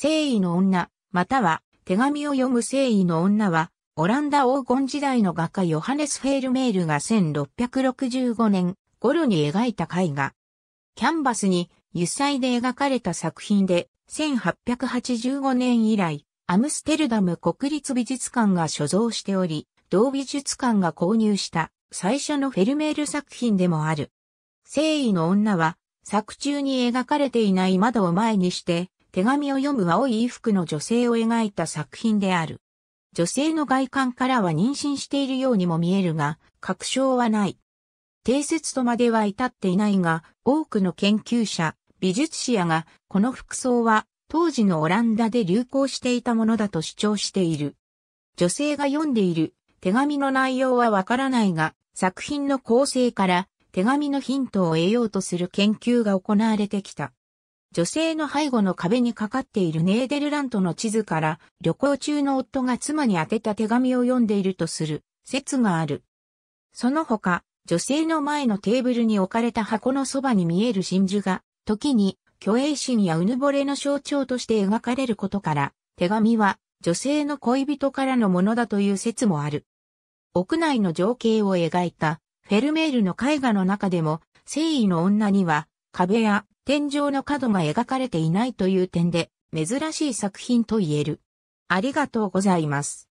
誠意の女、または手紙を読む誠意の女は、オランダ黄金時代の画家ヨハネス・フェールメールが1665年頃に描いた絵画。キャンバスに油彩で描かれた作品で、1885年以来、アムステルダム国立美術館が所蔵しており、同美術館が購入した最初のフェルメール作品でもある。誠意の女は、作中に描かれていない窓を前にして、手紙を読む青い衣服の女性を描いた作品である。女性の外観からは妊娠しているようにも見えるが、確証はない。定説とまでは至っていないが、多くの研究者、美術史やが、この服装は当時のオランダで流行していたものだと主張している。女性が読んでいる手紙の内容はわからないが、作品の構成から手紙のヒントを得ようとする研究が行われてきた。女性の背後の壁にかかっているネーデルラントの地図から旅行中の夫が妻に宛てた手紙を読んでいるとする説がある。その他、女性の前のテーブルに置かれた箱のそばに見える真珠が、時に虚栄心やうぬぼれの象徴として描かれることから、手紙は女性の恋人からのものだという説もある。屋内の情景を描いたフェルメールの絵画の中でも、誠意の女には壁や天井の角が描かれていないという点で珍しい作品と言える。ありがとうございます。